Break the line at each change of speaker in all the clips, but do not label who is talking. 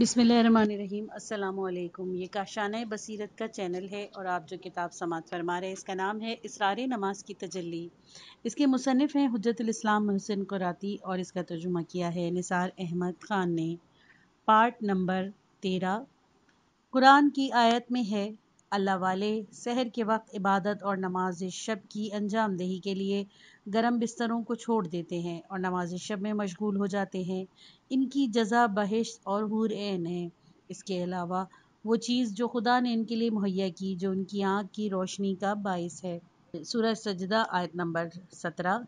बिसमीम अल्लाम ये काशान बसीरत का चैनल है और आप जो किताब समात फरमा रहे हैं इसका नाम है इसरार नमाज की तजली इसके मुसनफ़ हैं हजरतलाम महसिन कुराती और इसका तर्जुमा किया है निसार अहमद ख़ान ने पार्ट नंबर तेरह कुरान की आयत में है अल्लाह वाले शहर के वक्त इबादत और नमाज शब की अंजाम दही के लिए गर्म बिस्तरों को छोड़ देते हैं और नमाज शब में मशगूल हो जाते हैं इनकी जजा बहिश और हूर एन है इसके अलावा वो चीज़ जो खुदा ने इनके लिए मुहैया की जो उनकी आँख की रोशनी का बायस है सूरज सजदा आयत नंबर सत्रह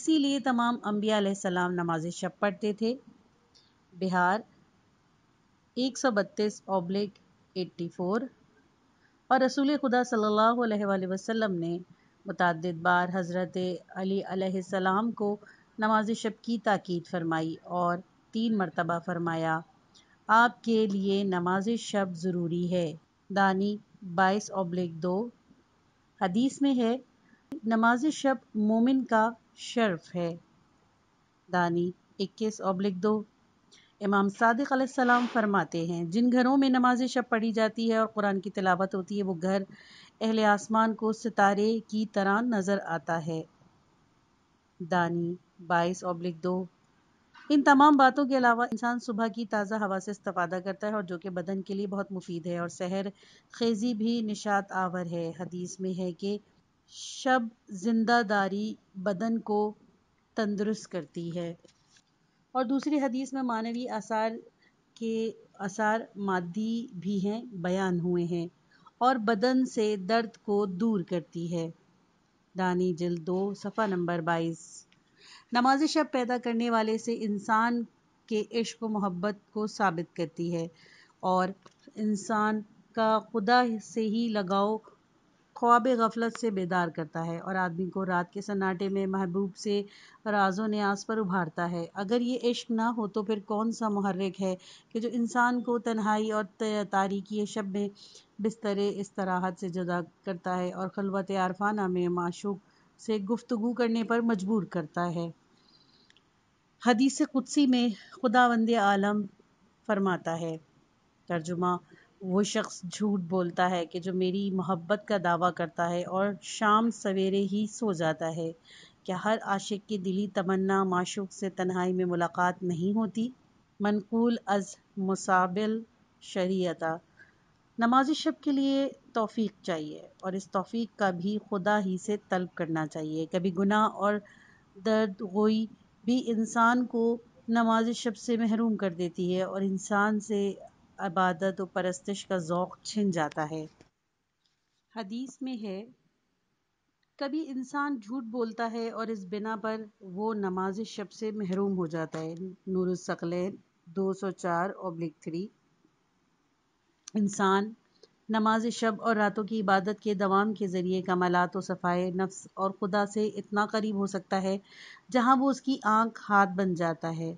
इसीलिए तमाम अम्बिया सलाम नमाज शब पढ़ते थे बिहार एक सौ बत्तीस ऑब्लिक एट्टी फोर और रसूल खुदा सल्लल्लाहु अलैहि वसल्लम ने मुतद बार हज़रत अली सलाम को नमाज शब की ताक़द फरमाई और तीन मरतबा फरमाया आपके लिए नमाज शब ज़रूरी है दानी बाईस अब्लिक दो हदीस में है नमाज शब मोमिन का शर्फ है दानी इक्कीस अब्लिक दो इमाम सादिक सलाम फरमाते हैं जिन घरों में नमाज शब पढ़ी जाती है और कुरान की तलावत होती है वो घर अहल आसमान को सितारे की तरह नज़र आता है दानी बाईस ऑब्लिक दो इन तमाम बातों के अलावा इंसान सुबह की ताज़ा हवा से इस्तफ़ादा करता है और जो कि बदन के लिए बहुत मुफीद है और सहर खेजी भी निशात आवर है हदीस में है कि शब जिंदादारी बदन को तंदुरुस्त करती है और दूसरी हदीस में मानवीय आसार के आसार मादी भी हैं बयान हुए हैं और बदन से दर्द को दूर करती है दानी जल दो सफ़ा नंबर बाईस नमाज शब पैदा करने वाले से इंसान के इश्क मोहब्बत को साबित करती है और इंसान का खुदा से ही लगाव ख्वाब गफलत से बेदार करता है और आदमी को रात के सन्नाटे में महबूब से राजो न्याज पर उभारता है अगर ये इश्क ना हो तो फिर कौन सा महर्रक है कि जो इंसान को तन्हाई और तारीकी शब में बिस्तर इसराहत से जुदा करता है और खलवत आरफाना में माशूक से गुफ्तगु करने पर मजबूर करता है हदीस कुदसी में खुदा वंद आलम फरमाता है तर्जुमा वो शख्स झूठ बोलता है कि जो मेरी मोहब्बत का दावा करता है और शाम सवेरे ही सो जाता है क्या हर आशिक की दिली तमन्ना माशूक से तन्हाई में मुलाकात नहीं होती मनकूल अज मुसाबिल शरीयता नमाज शब के लिए तौफीक चाहिए और इस तौफीक का भी खुदा ही से तलब करना चाहिए कभी गुनाह और दर्द गोई भी इंसान को नमाज शब से महरूम कर देती है और इंसान से इबादत व परस्तिश का ज़ौक़ छिन जाता है हदीस में है कभी इंसान झूठ बोलता है और इस बिना पर वो नमाज शब से महरूम हो जाता है नूरसकलैन दो सौ चार ओब्लिक थ्री इंसान नमाज शब और रातों की इबादत के दवाम के ज़रिए कमालत और सफाई नफ्स और खुदा से इतना करीब हो सकता है जहाँ वो उसकी आंख हाथ बन जाता है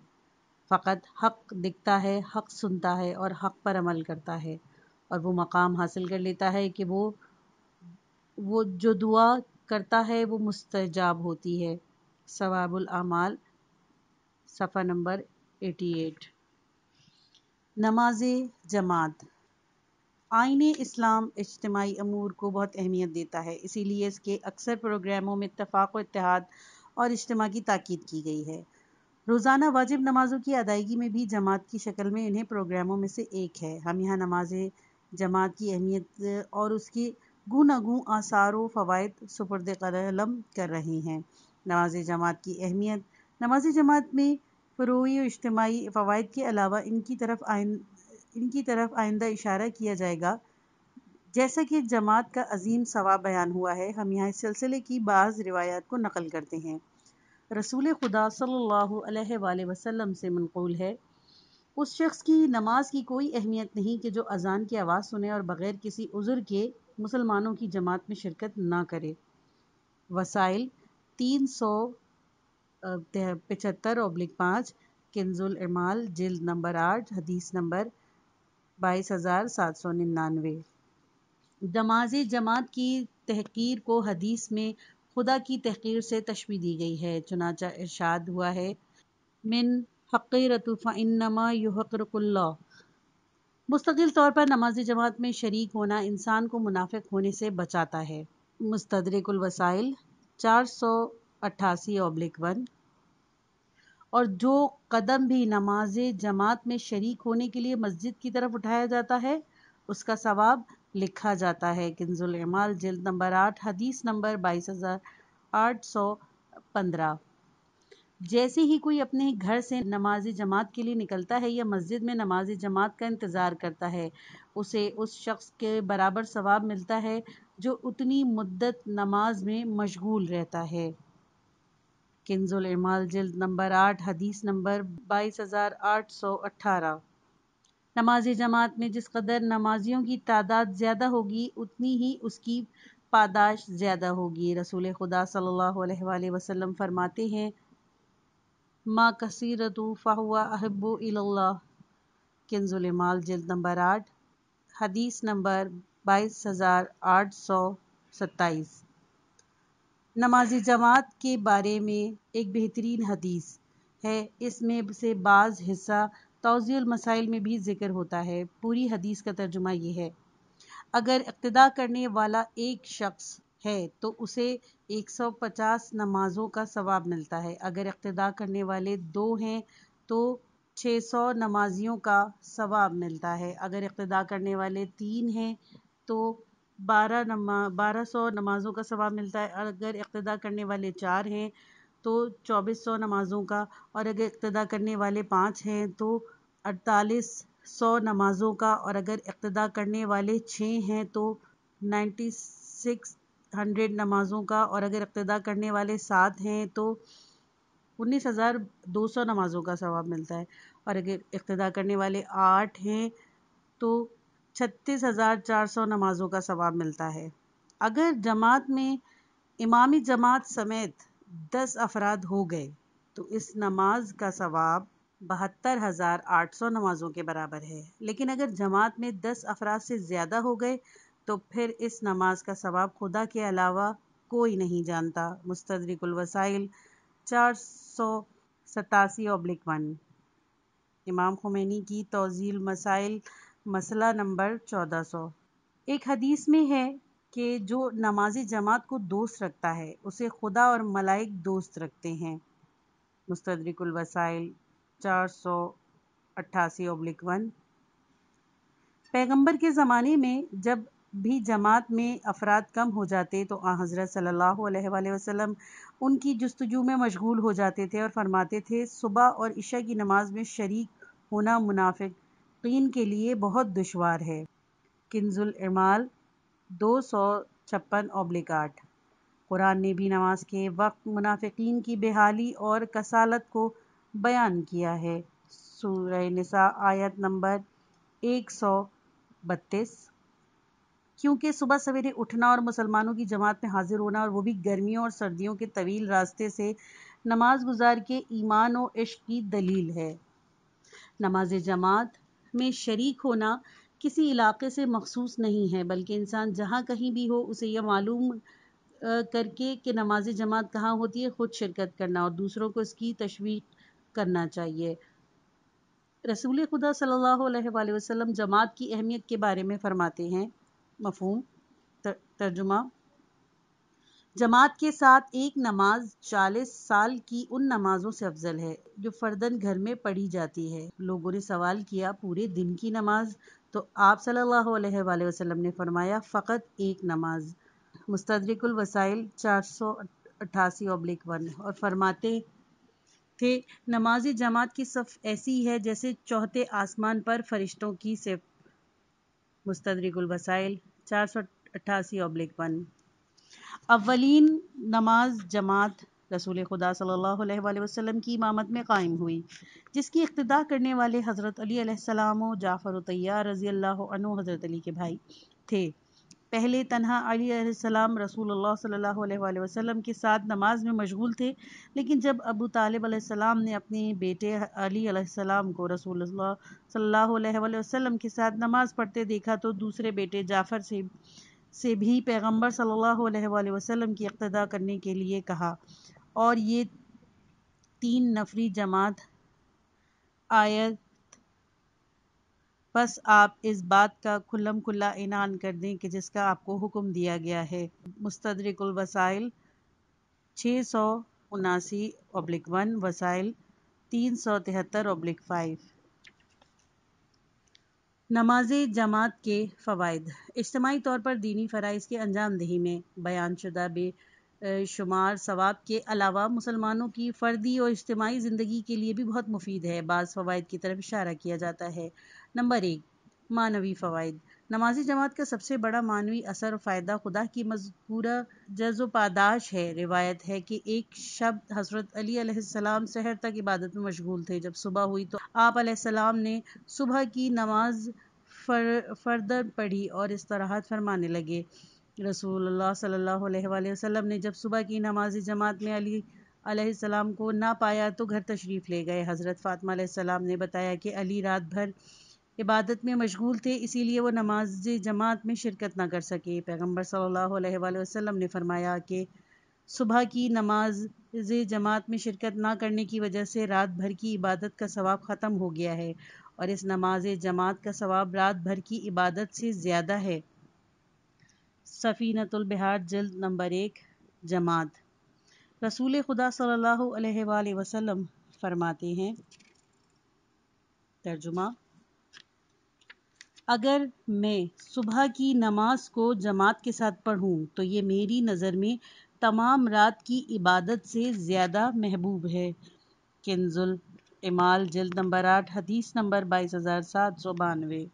फ़कत हक़ दिखता है हक़ सुनता है और हक़ पर अमल करता है और वो मक़ाम हासिल कर लेता है कि वो वो जो दुआ करता है वो मुस्तजाब होती है सवाबुल आमाल सफ़ा नंबर एटी एट नमाज जमात आइन इस्लाम इज्तमाही अमूर को बहुत अहमियत देता है इसीलिए इसके अक्सर प्रोग्रामों में इतफ़ाक़ इतिहाद और इज्तम की ताकीद की गई है रोज़ाना वाजिब नमाज़ों की अदायगी में भी जमात की शक्ल में इन्हें प्रोग्रामों में से एक है हम यहाँ नमाज जमात की अहमियत और उसके गुनागू आसार व फ़वाद सुपर्द कलम कर रहे हैं नमाज जमात की अहमियत नमाज जमात में फ़रोई और इज्तमाही फ़वाद के अलावा इनकी तरफ आइन इनकी तरफ आइंदा इशारा किया जाएगा जैसा कि जमात का अजीम सवाब बयान हुआ है हम यहाँ इस सिलसिले की बाज़ रिवायात को नकल करते हैं रसूल खुदा सल्लल्लाहु अलैहि वसल्लम से मनकूल है उस शख्स की नमाज की कोई अहमियत नहीं कि जो अजान की आवाज़ सुने और बग़ैर किसी उज़र के मुसलमानों की जमात में शिरकत ना करे वसाइल तीन सौ पचहत्तर ओब्लिक पाँच किन्जुल इमाल जल्द नंबर आठ हदीस नंबर बाईस हज़ार सात सौ निन्यानवे नमाज जमात की तहकीर को हदीस में खुदा की तहकीर से तशबी दी गई है चुनाचा इरशाद हुआ है मिन हक़ीरतफ़ा इनमा युहक़रकुल्ला मुस्तकिल तौर पर नमाज जमात में शरीक होना इंसान को मुनाफिक होने से बचाता है मुस्तरकुलवसाइल चार सौ अट्ठासी ओब्लिक वन और जो कदम भी नमाज जमात में शरीक होने के लिए मस्जिद की तरफ उठाया जाता है उसका सवाब लिखा जाता है किन्जुल एमाल जिल्द नंबर आठ हदीस नंबर बाईस हज़ार आठ सौ पंद्रह जैसे ही कोई अपने घर से नमाज जमात के लिए निकलता है या मस्जिद में नमाज जमात का इंतज़ार करता है उसे उस शख्स के बराबर सवाब मिलता है जो उतनी मुद्दत नमाज में मशगूल रहता है किन्जुल एमाल जल्द नंबर आठ हदीस नंबर बाईस हज़ार आठ सौ अट्ठारह नमाज जमात में जिस कदर नमाजियों की तादाद ज़्यादा होगी उतनी ही उसकी पादाश ज़्यादा होगी रसूल खुदा सल्लल्लाहु अलैहि वसल्लम फरमाते हैं माँ कसरत फ़ाहुआ अहबो इल्ला किन्जुल माल जल्द नंबर आठ हदीस नंबर बाईस हज़ार आठ सौ सत्ताईस नमाज जमात के बारे में एक बेहतरीन हदीस है इसमें से बाज़ हिस्सा मसाइल में भी जिक्र होता है पूरी हदीस का तर्जुमा यह है अगर इब्तदा करने वाला एक शख्स है तो उसे 150 नमाज़ों का सवाब मिलता है अगर इब्तदा करने वाले दो हैं तो 600 नमाजियों का सवाब मिलता है अगर इब्तदा करने वाले तीन हैं तो बारह नमा बारह सौ नमाज़ों का सवाब मिलता है अगर इब्तदा करने वाले चार हैं तो चौबीस सौ नमाज़ों का और अगर इक़्तदा करने वाले पाँच हैं तो अड़तालीस सौ नमाज़ों का और अगर इक़्तदा करने वाले छः हैं तो नाइन्टी सिक्स हंड्रेड नमाज़ों का और अगर इक़्तदा करने वाले सात हैं तो उन्नीस हज़ार दो सौ नमाज़ों का सवाब मिलता है और अगर इक़्तदा करने वाले आठ हैं तो छत्तीस हज़ार चार सौ नमाज़ों का सवाब मिलता है अगर जमात में इमामी जमात समेत दस अफराद हो गए तो इस नमाज का सवाब बहत्तर हज़ार आठ सौ नमाज़ों के बराबर है लेकिन अगर जमात में दस अफराद से ज़्यादा हो गए तो फिर इस नमाज का सवाब खुदा के अलावा कोई नहीं जानता मुस्तरकुलवसाइल चार सौ सतासी अब्लिक वन इमाम खुमैनी की तोजील मसाइल मसला नंबर चौदह सौ एक हदीस में है कि जो नमाजी जमात को दोस्त रखता है उसे खुदा और मलाइक दोस्त रखते हैं मुस्तरकुल वसाइल चार सौ अट्ठासी अब्लिक वन पैगम्बर के ज़माने में जब भी जमात में अफराद कम हो जाते तो आ हज़रत सल्ला वसलम उनकी जस्तजू में मशगूल हो जाते थे और फरमाते थे सुबह और इशा की नमाज में शरीक होना मुनाफिक के लिए बहुत दुशवार है किन्जुल इमाल दो सौ छप्पन ऑब्लिक आठ कुरान ने भी नमाज के वक्त मुनाफिकीन की बेहाली और कसालत को बयान किया है सूर्य निसा आयत नंबर एक सौ बत्तीस क्योंकि सुबह सवेरे उठना और मुसलमानों की जमात में हाजिर होना और वो भी गर्मियों और सर्दियों के तवील रास्ते से नमाज गुजार के ईमान और इश्क की दलील है नमाज जमात में शरीक होना किसी इलाके से मखसूस नहीं है बल्कि इंसान जहाँ कहीं भी हो उसे यह मालूम करके कि नमाज जमात कहाँ होती है ख़ुद शिरकत करना और दूसरों को इसकी तशवीक करना चाहिए रसूल खुदा सल्लल्लाहु अलैहि वसल्लम जमात की अहमियत के बारे में फ़रमाते हैं मफहम तर्जुमा जमात के साथ एक नमाज चालीस साल की उन नमाजों से अफजल है जो फर्दन घर में पढ़ी जाती है लोगों ने सवाल किया पूरे दिन की नमाज तो आप सल्लल्लाहु अलैहि वसल्लम ने फरमाया फ़कत एक नमाज वसाइल चार सौ अट्ठासी अब्लिक वन और फरमाते थे नमाज जमात की सफ़ ऐसी है जैसे चौथे आसमान पर फरिश्तों की सिफ से वसाइल चार सौ अट्ठासी अब्लिक वन अवलिन नमाज जमात रसूल खुदा सल्लल्लाहु अलैहि वसल्लम की इमामत में कायम हुई जिसकी इक्तदा करने वाले हज़रत अली अलैहिस्सलाम और जाफ़र तैयार रज़ी अल्लाह अनु हज़रत अली के भाई थे पहले तनहा अलैहिस्सलाम रसूल अल्लाह सल्लल्लाहु अलैहि वसल्लम के साथ नमाज में मशगूल थे लेकिन जब अबू तालिब अलैहिस्सलाम ने अपने बेटे अली अलैहिस्सलाम को रसूल सल्लल्लाहु अलैहि वसल्लम के साथ नमाज़ पढ़ते देखा तो दूसरे बेटे जाफ़र से से भी पैगंबर सल्लल्लाहु अलैहि वसल्लम की इक्तदा करने के लिए कहा और ये तीन नफरी जमात आयत बस आप इस बात का खुल्लम खुल्ला ऐलान कर दें कि जिसका आपको हुक्म दिया गया है वसाइल छः सौ उनासी ओब्लिक वन वसाइल तीन सौ तिहत्तर अब्लिक फाइव नमाज जमात के फ़वाद इज्तमाही तौर पर दीनी फ़रज़ के अंजाम दही में बयान शुदा बे शुमार सवाब के अलावा मुसलमानों की फ़र्दी और इज्तमाही ज़िंदगी के लिए भी बहुत मुफीद है बाज़ फ़वाद की तरफ इशारा किया जाता है नंबर एक मानवी फ़वाद नमाजी जमात का सबसे बड़ा मानवी असर और फ़ायदा खुदा की मजकूरा जज्व पादाश है रिवायत है कि एक शब्द हज़रत अली शहर तक इबादत में मशगूल थे जब सुबह हुई तो आप सलाम ने सुबह की नमाज फर, फर्दर पढ़ी और इस तरह फरमाने लगे रसूलुल्लाह सल्लल्लाहु अलैहि वसल्लम ने जब सुबह की नमाज जमात में अली सलाम को ना पाया तो घर तशरीफ़ ले गए हज़रत फ़ातिमा सलाम ने बताया कि अली रात भर इबादत में मशगूल थे इसीलिए वो नमाज जमात में शिरकत ना कर सके पैगम्बर सल्लल्लाहु अलैहि वसल्लम ने फरमाया कि सुबह की नमाज जमात में शिरकत ना करने की वजह से रात भर की इबादत का सवाब ख़त्म हो गया है और इस नमाज जमात का सवाब रात भर की इबादत से ज़्यादा है बिहार जल्द नंबर एक जमात रसूल खुदा सल्लल्लाहु अलैहि वसल्लम फरमाते हैं तर्जुमा अगर मैं सुबह की नमाज को जमात के साथ पढ़ूं तो ये मेरी नज़र में तमाम रात की इबादत से ज़्यादा महबूब है किन्जुल इमाल जल्द नंबर आठ हदीस नंबर बाईस हज़ार सात सौ बानवे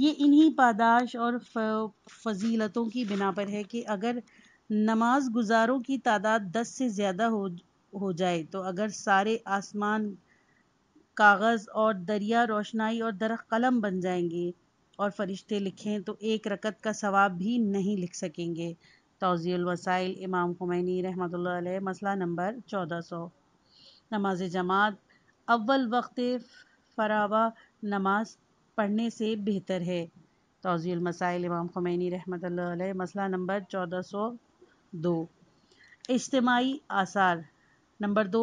ये इन्हीं पादाश और फजीलतों की बिना पर है कि अगर नमाज गुजारों की तादाद दस से ज़्यादा हो हो जाए तो अगर सारे आसमान कागज़ और दरिया रोशनाई और दर कलम बन जाएंगे और फरिश्ते लिखें तो एक रकत का सवाब भी नहीं लिख सकेंगे वसाइल इमाम खुमैनी रहमत मसला नंबर चौदह सौ नमाज जमात अव्वल वक्त फरावा नमाज पढ़ने से बेहतर है तोज़ील मसाइल इमाम खुमैनी रहमत मसला नंबर चौदह सौ दो इज्तमाही आसार नंबर दो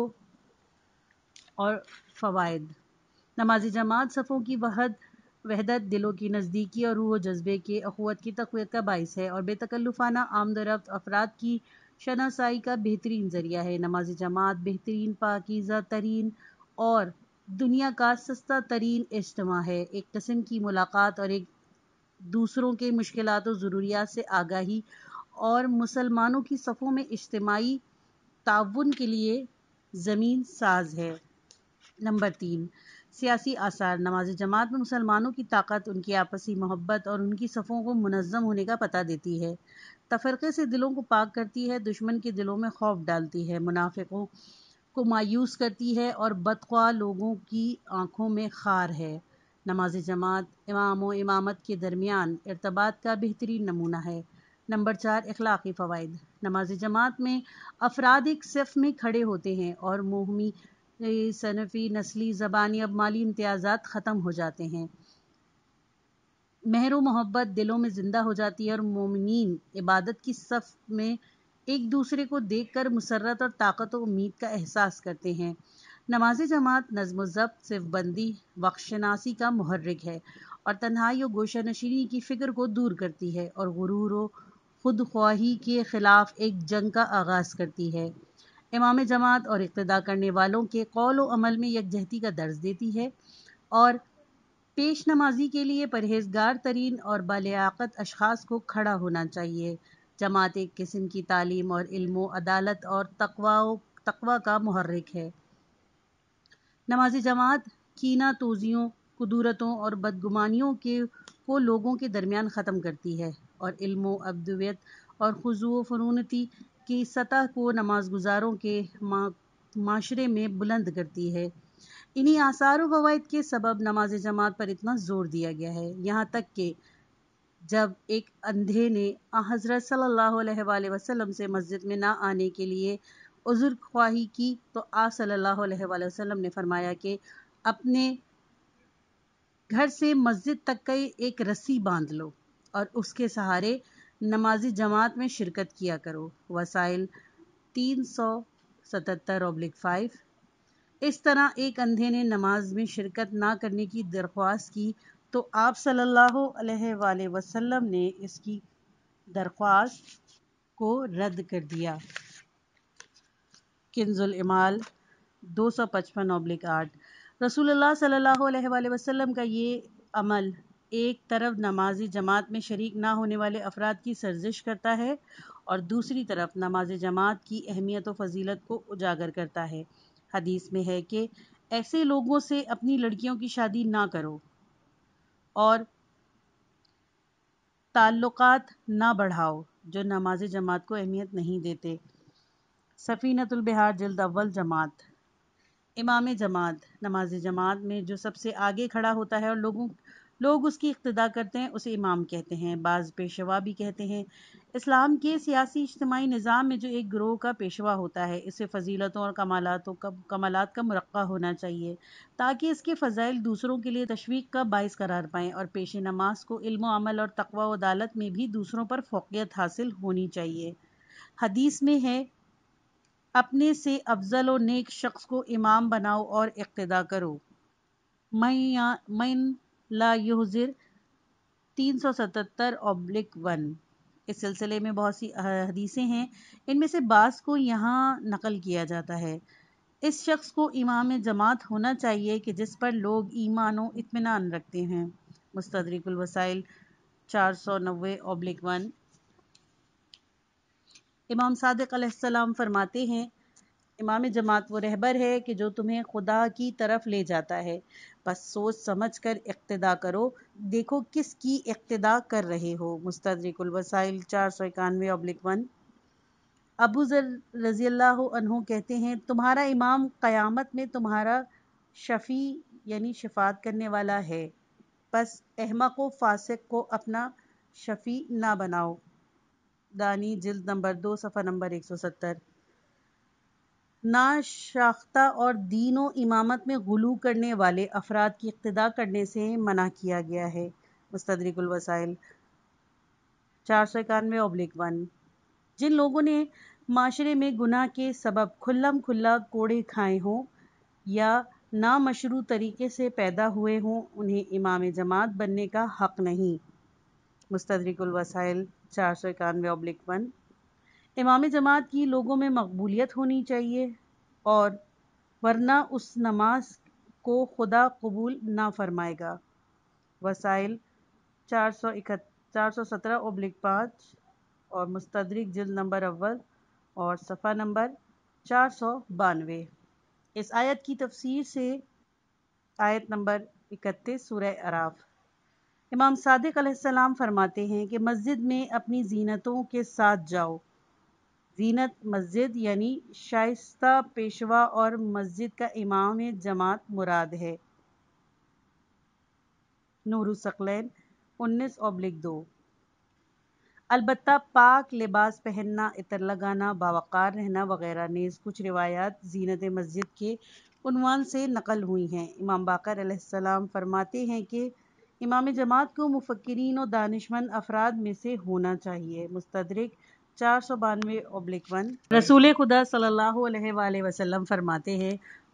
और फ़वाद नमाजी जमात सफ़ों की वहद वहदत दिलों की नज़दीकी और रूह जज्बे के अखवत की तकवीत का बायस है और बेतकल्लुफाना आमदरफ्त अफराद की शनासाई का बेहतरीन ज़रिया है नमाजी जमात बेहतरीन पाकिज़ा तरीन और दुनिया का सस्ता तरीन इज्तम है एक कस्म की मुलाकात और एक दूसरों के मुश्किल और ज़रूरिया से आगाही और मुसलमानों की सफ़ों में इज्तमाही ताउन के लिए ज़मीन साज है नंबर तीन सियासी आसार नमाज जमात में मुसलमानों की ताकत उनकी आपसी मोहब्बत और उनकी सफ़ों को मुनज़म होने का पता देती है तफरक़े से दिलों को पाक करती है दुश्मन के दिलों में खौफ डालती है मुनाफिकों को मायूस करती है और बदख्वा लोगों की आँखों में खार है नमाज जमात इमाम व इमामत के दरमियान इरतबात का बेहतरीन नमूना है नंबर चार अखलाक़ी फ़वाद नमाज जमात में अफराद एक सफ़ में खड़े होते हैं और मोहमी सनफ़ी नस्ली ज़बानी अब माली इम्तियाजा ख़त्म हो जाते हैं महर मोहब्बत दिलों में ज़िंदा हो जाती है और मोमिन इबादत की सफ़ में एक दूसरे को देख कर मुसरत और ताकत और उम्मीद का एहसास करते हैं नमाज जमात नज़म ज़ब्त सिर्फबंदी वक्शनासी का महर्रिक है और तन्हाई और गोशा नशीनी की फ़िक्र को दूर करती है और गुरूर खुद ख्वाही के ख़िलाफ़ एक जंग का आगाज़ करती है इमाम जमात और इकतदा करने वालों के कौल अमल में यकजहती का दर्ज देती है और पेश नमाजी के लिए परहेजगार तरीन और बालियाकत अशास को खड़ा होना चाहिए जमात एक किस्म की तालीम और इल्मो अदालत और तकवा तकवा का महर्रक है नमाज जमात कीना तोज़ियों कुदूरतों और बदगुमानियों के को लोगों के दरमियान ख़त्म करती है और इल्मो अबदवियत और खजू फनूनती की सतह को नमाज गुजारों के माशरे में बुलंद करती है इन्हीं आसार वायद के सबब नमाज जमात पर इतना जोर दिया गया है यहाँ तक कि जब एक अंधे ने हज़रत सल्लल्लाहु अलैहि वसल्लम से मस्जिद में ना आने के लिए उज़ुर ख्वाही की तो आप सल्लल्लाहु अलैहि वसल्लम ने फरमाया कि अपने घर से मस्जिद तक का एक रस्सी बांध लो और उसके सहारे नमाजी जमात में शिरकत किया करो वसाइल तीन सौ सतहत्तर ओब्लिक फाइव इस तरह एक अंधे ने नमाज में शिरकत ना करने की दरख्वास्त की तो आप सल्लल्लाहु अलैहि वसल्लम ने इसकी दरख्वास्त को रद्द कर दिया किन्जुल इमाल 255 सौ पचपन ऑब्लिक आठ रसूलुल्लाह सल्लल्लाहु अलैहि वसल्लम का ये अमल एक तरफ नमाजी जमात में शरीक ना होने वाले अफराद की सर्जिश करता है और दूसरी तरफ नमाज जमात की अहमियत और फजीलत को उजागर करता है हदीस में है कि ऐसे लोगों से अपनी लड़कियों की शादी ना करो और ताल्लुकात ना बढ़ाओ जो नमाज जमात को अहमियत नहीं देते सफ़ीनतुल बिहार जल्द अव्वल जमात इमाम जमात नमाज जमात में जो सबसे आगे खड़ा होता है और लोगों लोग उसकी इक्तदा करते हैं उसे इमाम कहते हैं बाज़ पेशवा भी कहते हैं इस्लाम के सियासी इज्तमाही निज़ाम में जो एक ग्रोह का पेशवा होता है इसे फजीलतों और कमालतों का कमालत का मरक़ा होना चाहिए ताकि इसके फ़जाइल दूसरों के लिए तशवीक का बायस करार पाएँ और पेश नमाज को इल्म अमल और तकवा अदालत में भी दूसरों पर फोकियत हासिल होनी चाहिए हदीस में है अपने से अफजल और नेक शख्स को इमाम बनाओ और इक्तदा करो मैं या मैं ला युजिर तीन सौ सतहत्तर ऑब्लिक वन इस सिलसिले में बहुत सी हदीसें हैं इनमें से बास को यहाँ नकल किया जाता है इस शख्स को इमाम जमात होना चाहिए कि जिस पर लोग ईमान व इतमान रखते हैं वसाइल चार सौ नबे ऑब्लिक वन इमाम सदक़म फरमाते हैं इमाम जमात वो रहबर है कि जो तुम्हें खुदा की तरफ ले जाता है बस सोच समझ कर इक्तदा करो देखो किस की इक्तदा कर रहे हो वसाइल चार सौ इक्यानवे अब्लिक वन अबू जर रज़ी अल्लाह कहते हैं तुम्हारा इमाम क़यामत में तुम्हारा शफ़ी यानी शफात करने वाला है बस अहमक व फासक को अपना शफ़ी ना बनाओ दानी जिल्द नंबर दो सफ़ा नंबर एक सौ सत्तर ना और दीन इमामत में गुलू करने वाले अफराद की इक्तदा करने से मना किया गया है मुस्तरकुलवसाइल चार सौ इक्यानवे अब्लिक वन जिन लोगों ने माशरे में गुनाह के सबब खुल्लम खुल्ला कोड़े खाए हों या नामशरू तरीके से पैदा हुए हों उन्हें इमाम जमात बनने का हक नहीं मुस्तरकुलवसाइल चार सौ इक्यानवे अब्लिक वन इमाम जमात की लोगों में मकबूलियत होनी चाहिए और वरना उस नमाज को खुदा कबूल ना फरमाएगा वसाइल चार सौ इकहत्तर चार सौ सत्रह ओब्लिक पाँच और मुस्तदरक जल्द नंबर अव्वल और सफ़ा नंबर चार सौ बानवे इस आयत की तफसीर से आयत नंबर इकतीस सूर्य अराफ इमाम सादिक फरमाते हैं कि मस्जिद में अपनी जीनतों के साथ जाओ जीनत मस्जिद यानी शाइस्ता पेशवा और मस्जिद का इमाम जमात मुराद है नूरुसकलैन उन्नीस ओब्लिक दो अलबत्ता पाक लिबास पहनना इतर लगाना बावकार रहना वगैरह नेज कुछ रिवायात जीनत मस्जिद के उनवान से नकल हुई हैं इमाम बाकर सलाम फरमाते हैं कि इमाम जमात को मुफ्किन और दानशमंद अफराद में से होना चाहिए मुस्तरक चार सौ बानवे अब्लिक वन रसूल खुदा सल्ला वसलम फरमाते हैं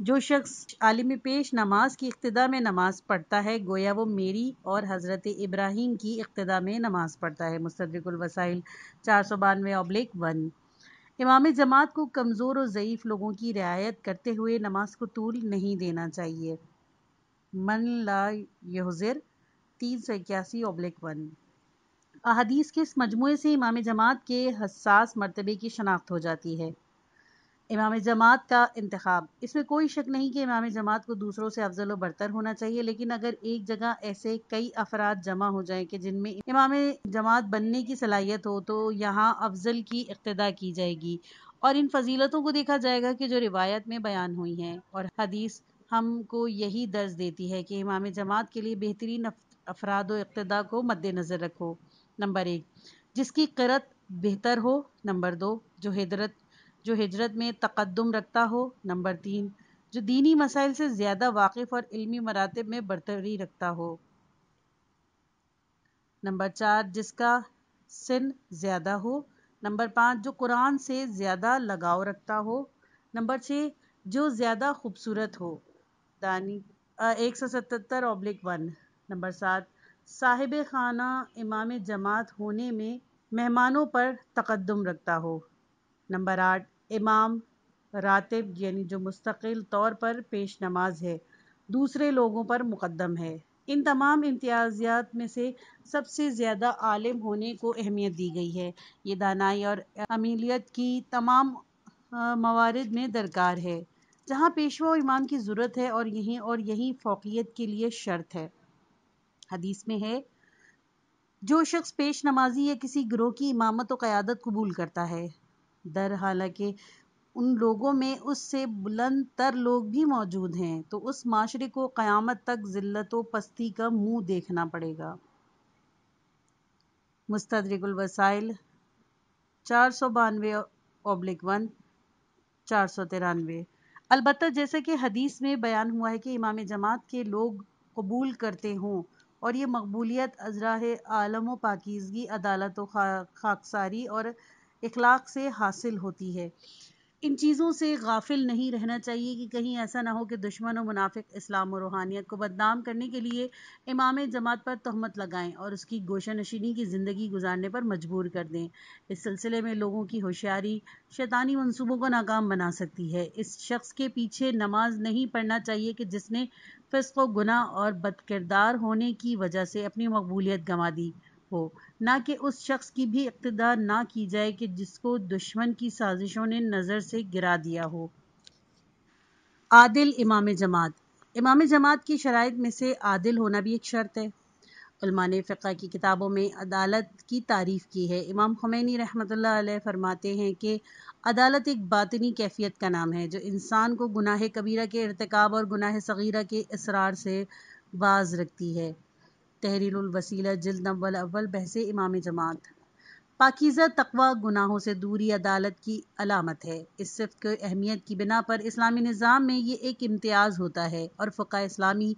जो शख्स आलिम पेश नमाज की इब्तदा में नमाज पढ़ता है गोया वो मेरी और हज़रत इब्राहिम की इब्तदा में नमाज पढ़ता है मुस्तरकुलवसाइल चार सौ बानवे अब्लिक वन इमाम जमात को कमज़ोर और ज़यीफ़ लोगों की रियायत करते हुए नमाज को तूल नहीं देना चाहिए मन ला यहज़िर तीन सौ इक्यासी अब्लिक वन अदीस के इस मजमू से इमाम जमात के हसास मरतबे की शनाख्त हो जाती है इमाम जमात का इंतखब इसमें कोई शक नहीं कि इमाम जमात को दूसरों से अफजल व बरतर होना चाहिए लेकिन अगर एक जगह ऐसे कई अफराद जमा हो जाए कि जिनमें इमाम जमात बनने की सलाहियत हो तो यहाँ अफजल की इक्तदा की जाएगी और इन फजीलतों को देखा जाएगा कि जो रिवायत में बयान हुई है और हदीस हमको यही दर्ज देती है कि इमाम जमात के लिए बेहतरीन अफराद व इब्तदा को मद्देनजर रखो नंबर एक जिसकी करत बेहतर हो नंबर दो जो हजरत जो हिजरत में तकदम रखता हो नंबर तीन जो दीनी मसाइल से ज़्यादा वाकिफ़ और इल्मी मरातब में बरतरी रखता हो नंबर चार जिसका सिन ज़्यादा हो नंबर पाँच जो कुरान से ज़्यादा लगाव रखता हो नंबर छः जो ज़्यादा खूबसूरत हो दानी एक सौ सतहत्तर ऑब्लिक वन नंबर सात साहिब खाना इमाम जमात होने में मेहमानों पर तकदम रखता हो नंबर आठ इमाम रातब यानी जो मुस्तकिल तौर पर पेश नमाज है दूसरे लोगों पर मुकदम है इन तमाम इम्तियाज़ात में से सबसे ज़्यादा आलिम होने को अहमियत दी गई है ये दानाई और अमीलियत की तमाम मवारद में दरकार है जहाँ पेशवा और इमाम की ज़रूरत है और यहीं और यहीं फोकियत के लिए शर्त है हदीस में है जो शख्स पेश नमाजी या किसी ग्रोह की इमामत और क़्यादत कबूल करता है दर हालांकि उन लोगों में उससे बुलंद तर लोग भी मौजूद हैं तो उस माशरे को क़यामत तक ज़िल्लत पस्ती का मुंह देखना पड़ेगा मुस्तरकुल वसाइल चार सौ बानवे ओब्लिक वन चार सौ तिरानवे अलबत्त जैसे कि हदीस में बयान हुआ है कि इमाम जमात के लोग कबूल करते हों और ये मकबूलियत अजरा आलम पाकिजगी अदालत खाकसारी और इखलाक से हासिल होती है इन चीज़ों से गाफिल नहीं रहना चाहिए कि कहीं ऐसा ना हो कि दुश्मन व मुनाफिक इस्लाम और रूहानियत को बदनाम करने के लिए इमाम जमात पर तहमत लगाएं और उसकी गोशा नशीनी की ज़िंदगी गुजारने पर मजबूर कर दें इस सिलसिले में लोगों की होशियारी शैतानी मनसूबों को नाकाम बना सकती है इस शख्स के पीछे नमाज नहीं पढ़ना चाहिए कि जिसने फिस्क गुना और बदकिरदार होने की वजह से अपनी मकबूलियत गंवा दी हो ना कि उस शख्स की भी इकतदा ना की जाए कि जिसको दुश्मन की साजिशों ने नज़र से गिरा दिया हो आदिल इमाम जमात इमाम जमात की शराइ में से आदिल होना भी एक शर्त है ने फ़िका की किताबों में अदालत की तारीफ़ की है इमाम खुमैनी रहमत फ़रमाते हैं कि अदालत एक बातनी कैफ़ियत का नाम है जो इंसान को गुनाह कबीरा के अरतक और गुनाह सगीरा के इसरार से बाज़ रखती है तहरीरुल वसीला जल्द अव्वल अव्वल बहसे इमाम जमात पाकिज़ा तकवा गुनाहों से दूरी अदालत की अलामत है इस सिफ की अहमियत की बिना पर इस्लामी निज़ाम में ये एक इम्तियाज़ होता है और फ़िका इस्लामी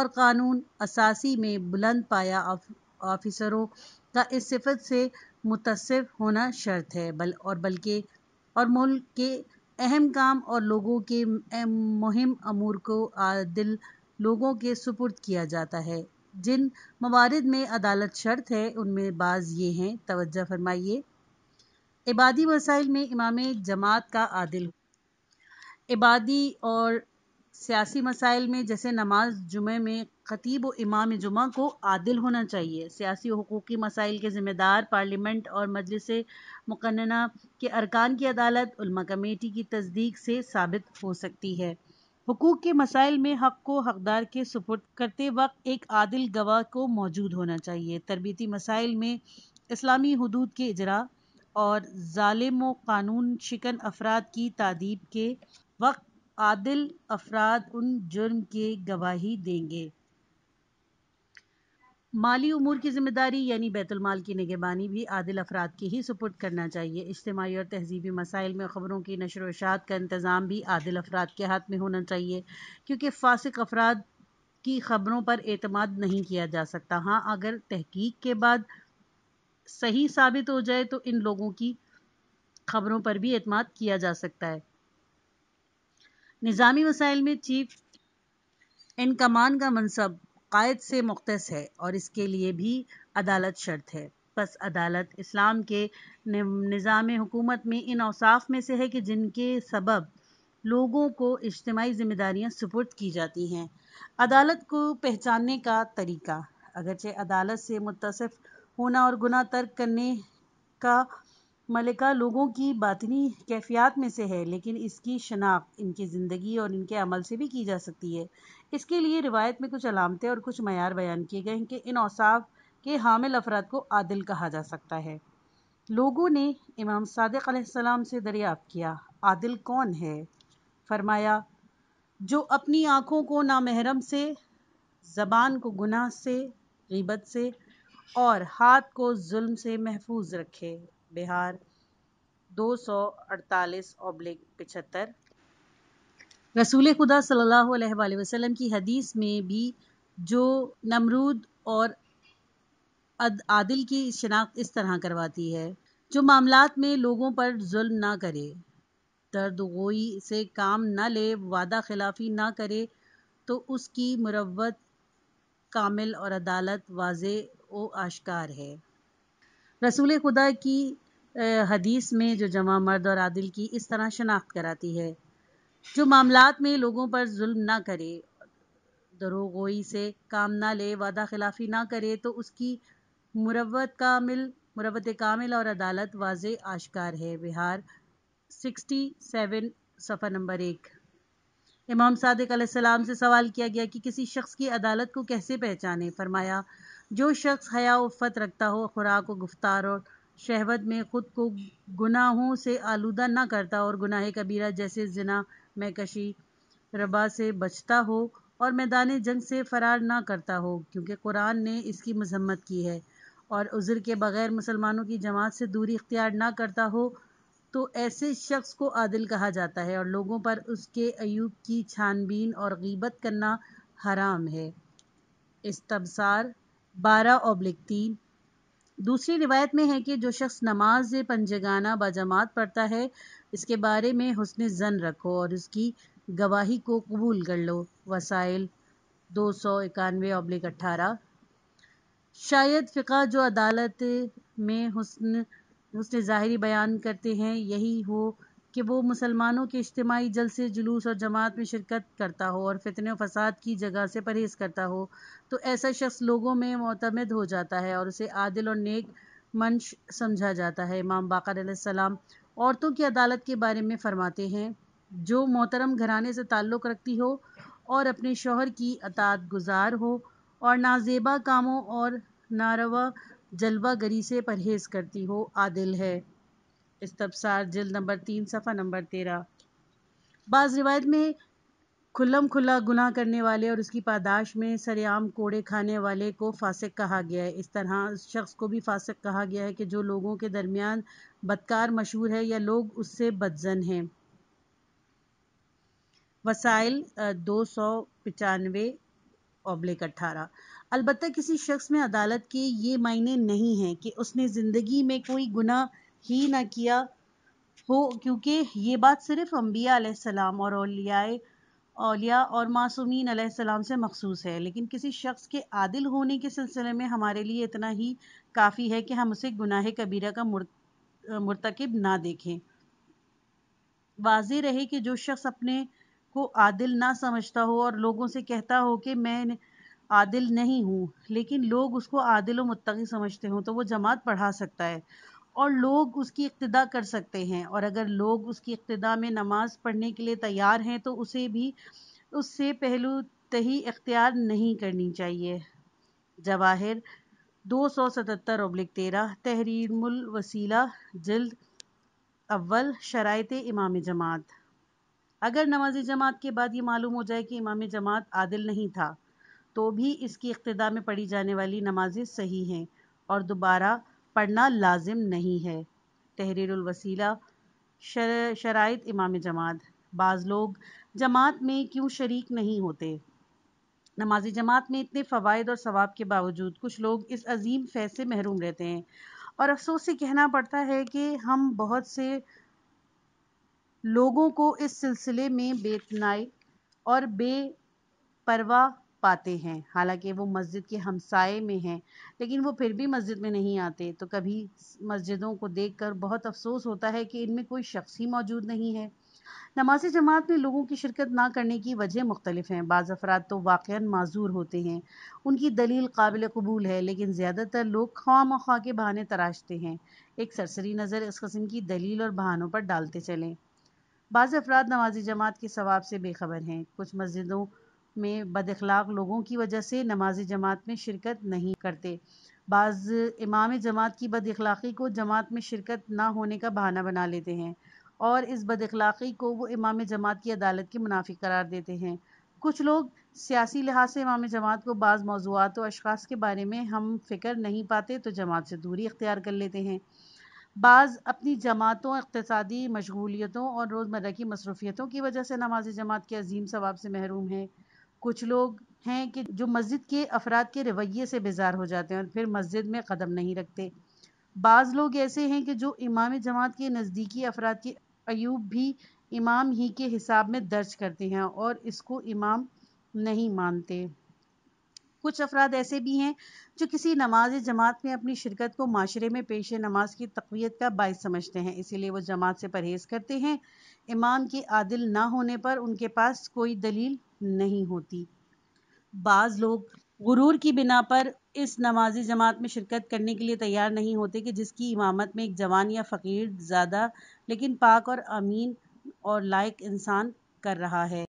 और कानून असासी में बुलंद पाया ऑफिसरों का इस सिफत से मुतसर होना शर्त है बल और बल्कि और मुल्क के अहम काम और लोगों के मुहिम अमूर को आदिल लोगों के सुपुर्द किया जाता है जिन मवारद में अदालत शर्त है उनमें बाज़ ये हैं तोज्जह फरमाइए इबादी मसाइल में इमाम जमात का आदिल इबादी और सियासी मसाइल में जैसे नमाज जुमे में खतीब व इमाम जुमा को आदिल होना चाहिए सियासी हकूक़ी मसाइल के ज़िम्मेदार पार्लियामेंट और मजलिस मुकन्ना के अरकान की अदालत उल्मा कमेटी की तस्दीक से साबित हो सकती है हकूक़ के मसाइल में हक़ को हकदार के सुपुर्द करते वक्त एक आदिल गवाह को मौजूद होना चाहिए तरबती मसाइल में इस्लामी हदूद के इजरा और ालिम व कानून शिकन अफराद की तदीब के वक्त आदिल अफराद उन जुर्म के गवाही देंगे माली उमूर की जिम्मेदारी यानी बैतुलमाल की निगेबानी भी आदिल अफराद की ही सुपुर्द करना चाहिए इज्तमाही और तहजीबी मसाइल में ख़बरों की नशर वशात का इंतज़ाम भी आदिल अफराद के हाथ में होना चाहिए क्योंकि फासिक अफराद की ख़बरों पर अतमाद नहीं किया जा सकता हाँ अगर तहकीक के बाद सही साबित हो जाए तो इन लोगों की खबरों पर भी अतमाद किया जा सकता है निज़ामी मसाइल में चीफ इन कमान का मनसब क़ायद से मुख्तस है और इसके लिए भी अदालत शर्त है बस अदालत इस्लाम के निज़ाम हुकूमत में इन अवसाफ़ में से है कि जिनके सबब लोगों को इज्तमी ज़िम्मेदारियाँ सुपुर्द की जाती हैं अदालत को पहचानने का तरीका अगरचे अदालत से मुतसफ़ होना और गुना तर्क करने का मलिका लोगों की बातनी कैफियात में से है लेकिन इसकी शनाख्त इनकी ज़िंदगी और इनके अमल से भी की जा सकती है इसके लिए रिवायत में कुछ अलामतें और कुछ मैार बयान किए गए हैं कि इन औसाफ के हामिल अफराद को आदिल कहा जा सकता है लोगों ने इमाम सादिक से दरियाफ़ किया आदिल कौन है फरमाया जो अपनी आँखों को नामहरम से ज़बान को गुनाह से गबत से और हाथ को जुल्म से महफूज रखे बिहार दो सौ अड़तालीस अब्लिक पिछहत्तर रसूल खुदा सल्लल्लाहु अलैहि वसल्लम की हदीस में भी जो नमरूद और आदिल की शनाख्त इस तरह करवाती है जो मामलात में लोगों पर जुल्म ना करे दर्द गोई से काम ना ले वादा खिलाफी ना करे तो उसकी मुरवत कामिल और अदालत वाज व आशकार है रसूल खुदा की हदीस में जो जमा मर्द और आदिल की इस तरह शनाख्त कराती है जो मामलात में लोगों पर जुल्म ना करे दरोगोई से काम ना ले वादा खिलाफी ना करे तो उसकी मुरवत कामिल मुरवत कामिल और अदालत वाज आशकार है बिहार सिक्सटी सेवन सफ़र नंबर एक इमाम सादिक सलाम से सवाल किया गया कि किसी शख्स की अदालत को कैसे पहचाने फरमाया जो शख्स हया उफ़त रखता हो खुराक व गुफ्तार और शहवत में ख़ुद को गुनाहों से आलूदा ना करता और गुनाह कबीरा जैसे जना कशी रबा से बचता हो और मैदान जंग से फ़रार ना करता हो क्योंकि कुरान ने इसकी मजम्मत की है और उज़र के बग़ैर मुसलमानों की जमात से दूरी इख्तियार ना करता हो तो ऐसे शख्स को आदिल कहा जाता है और लोगों पर उसके अयूब की छानबीन और गीबत करना हराम है इस तबसार बारह ओब्लिक तीन दूसरी रिवायत में है कि जो शख्स नमाज पंजगाना बाजमात पढ़ता है इसके बारे में हसन जन रखो और उसकी गवाही को कबूल कर लो वसाइल दो सौ इक्यानवे अब्लिक अट्ठारह शायद फ़िका जो अदालत में हसन हसन ज़ाहरी बयान करते हैं यही हो कि वो मुसलमानों के इज्तमाही जलसे जुलूस और जमात में शिरकत करता हो और फितने फसाद की जगह से परहेज़ करता हो तो ऐसा शख्स लोगों में मतमद हो जाता है और उसे आदिल और नेक मंश समझा जाता है इमाम बाकर औरतों की अदालत के बारे में फ़रमाते हैं जो मोहतरम घराने से ताल्लुक़ रखती हो और अपने शोहर की अतात गुजार हो और नाजेबा कामों और नारवा जलवा गरी से परहेज़ करती हो आदिल है इस्तफसार जल्द नंबर तीन सफ़ा नंबर तेरह बाज़ रिवायत में खुल्लम खुला गुनाह करने वाले और उसकी पादाश में सरेआम कोड़े खाने वाले को फासिक कहा गया है इस तरह उस शख्स को भी फासिक कहा गया है कि जो लोगों के दरमियान बदकार मशहूर है या लोग उससे बदजन हैं वसाइल दो सौ पचानवे ऑब्लिक अट्ठारह अलबत् किसी शख्स में अदालत के ये मायने नहीं हैं कि उसने ज़िंदगी में कोई गुनाह ही ना किया हो क्योंकि ये बात सिर्फ अम्बिया और अलियाए अलिया और मासूमिन से मखसूस है लेकिन किसी शख्स के आदिल होने के सिलसिले में हमारे लिए इतना ही काफ़ी है कि हम उसे गुनाह कबीरा का मुरतकब ना देखें वाज रहे कि जो शख्स अपने को आदिल ना समझता हो और लोगों से कहता हो कि मैं आदिल नहीं हूँ लेकिन लोग उसको आदिल व मुतकी समझते हों तो वो जमात पढ़ा सकता है और लोग उसकी इक्तदा कर सकते हैं और अगर लोग उसकी इक्तदा में नमाज पढ़ने के लिए तैयार हैं तो उसे भी उससे पहलू तही इख्तियार नहीं करनी चाहिए जवाहिर दो सौ सतहत्तर अब्लिक तेरह मुल वसीला जल्द अव्वल शरात इमाम जमात अगर नमाज जमात के बाद ये मालूम हो जाए कि इमाम जमात आदिल नहीं था तो भी इसकी इक्तदा में पढ़ी जाने वाली नमाजें सही हैं और दोबारा पढ़ना लाजिम नहीं है तहरीरवसीला शर, शराइत इमाम जमात बाज़ लोग जमात में क्यों शरीक नहीं होते नमाजी जमात में इतने फ़वाद और सवाब के बावजूद कुछ लोग इस अजीम फैज से महरूम रहते हैं और अफसोस से कहना पड़ता है कि हम बहुत से लोगों को इस सिलसिले में बेतनाई और बेपरवा पाते हैं हालांकि वो मस्जिद के हमसाए में हैं लेकिन वो फिर भी मस्जिद में नहीं आते तो कभी मस्जिदों को देखकर बहुत अफसोस होता है कि इनमें कोई शख्स ही मौजूद नहीं है नमाज जमात में लोगों की शिरकत ना करने की वजह मुख्तलिफ हैं बाज़ अफराद तो वाक़ माजूर होते हैं उनकी दलील काबिल कबूल है लेकिन ज़्यादातर लोग ख्वा मख्वा के बहाने तराशते हैं एक सरसरी नज़र इस कस्म की दलील और बहानों पर डालते चलें बाज़ अफराद नमाज जमात के सवाब से बेखबर हैं कुछ मस्जिदों में बदखलाक लोगों की वजह से नमाज जमात में शिरकत नहीं करते बाज़ इमाम जमात की बद अखलाक़ी को जमात में शिरकत ना होने का बहाना बना लेते हैं और इस बद अखलाक़ी को वो इमाम जमात की अदालत के मुनाफी करार देते हैं कुछ लोग सियासी लिहाज से इमाम जमात को बाज़ मौजूद और अशास के बारे में हम फ़िक्र नहीं पाते तो जमात से दूरी इख्तियार कर लेते हैं बाज़ अपनी जमातों इकतदी मशगूलियतों और रोज़मर्रा की मसरूफियतों की वजह से नमाज जमात के अजीम सवाब से महरूम है कुछ लोग हैं कि जो मस्जिद के अफराद के रवैये से बेजार हो जाते हैं और फिर मस्जिद में कदम नहीं रखते बाज़ लोग ऐसे हैं कि जो इमाम जमात के नज़दीकी अफराद के अयूब भी इमाम ही के हिसाब में दर्ज करते हैं और इसको इमाम नहीं मानते कुछ अफराद ऐसे भी हैं जो किसी नमाज जमात में अपनी शिरकत को माशरे में पेश नमाज की तकवीत का बायस समझते हैं इसीलिए वो जमात से परहेज़ करते हैं इमाम के आदिल ना होने पर उनके पास कोई दलील नहीं होती बाज़ लोग गुरूर की बिना पर इस नमाजी जमात में शिरकत करने के लिए तैयार नहीं होते कि जिसकी इमामत में एक जवान या फ़कीर ज़्यादा लेकिन पाक और अमीन और लायक इंसान कर रहा है